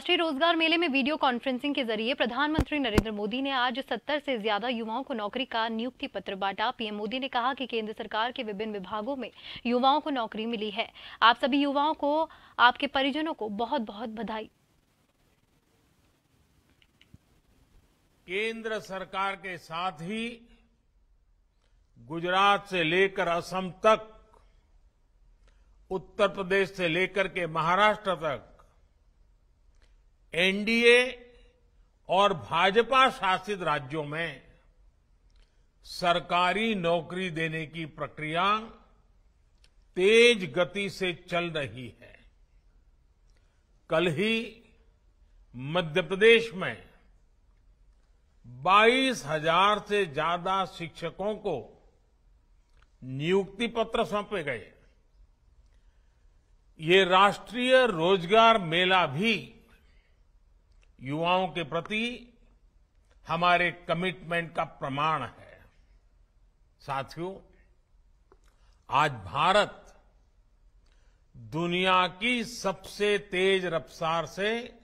राष्ट्रीय रोजगार मेले में वीडियो कॉन्फ्रेंसिंग के जरिए प्रधानमंत्री नरेंद्र मोदी ने आज 70 से ज्यादा युवाओं को नौकरी का नियुक्ति पत्र बांटा पीएम मोदी ने कहा कि केंद्र सरकार के विभिन्न विभागों में युवाओं को नौकरी मिली है आप सभी युवाओं को आपके परिजनों को बहुत बहुत बधाई केंद्र सरकार के साथ ही गुजरात से लेकर असम तक उत्तर प्रदेश से लेकर के महाराष्ट्र तक एनडीए और भाजपा शासित राज्यों में सरकारी नौकरी देने की प्रक्रिया तेज गति से चल रही है कल ही मध्य प्रदेश में बाईस हजार से ज्यादा शिक्षकों को नियुक्ति पत्र सौंपे गए ये राष्ट्रीय रोजगार मेला भी युवाओं के प्रति हमारे कमिटमेंट का प्रमाण है साथियों आज भारत दुनिया की सबसे तेज रफ्तार से